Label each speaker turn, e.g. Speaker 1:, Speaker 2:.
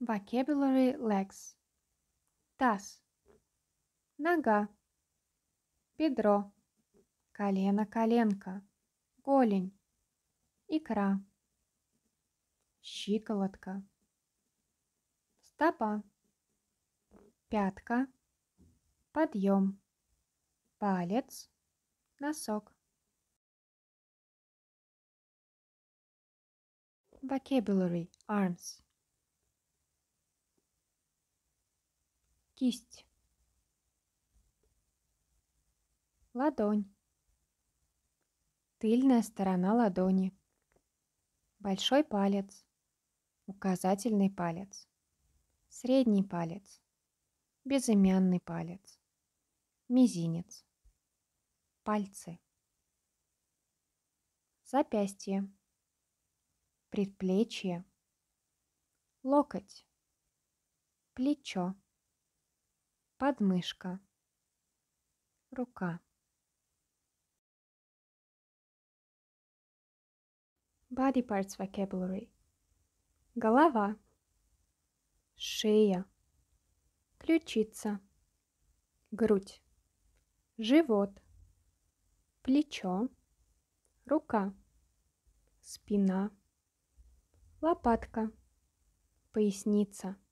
Speaker 1: Vocabulary legs. Таз. Нога. Бедро. Колено-коленка. Голень. Икра. Щиколотка. Стопа. Пятка. Подъем. Палец. Носок.
Speaker 2: Vocabulary arms.
Speaker 1: кисть, ладонь, тыльная сторона ладони, большой палец, указательный палец, средний палец, безымянный палец, мизинец, пальцы, запястье, предплечье, локоть, плечо подмышка, рука. Body parts vocabulary. Голова, шея, ключица, грудь, живот, плечо, рука, спина, лопатка, поясница –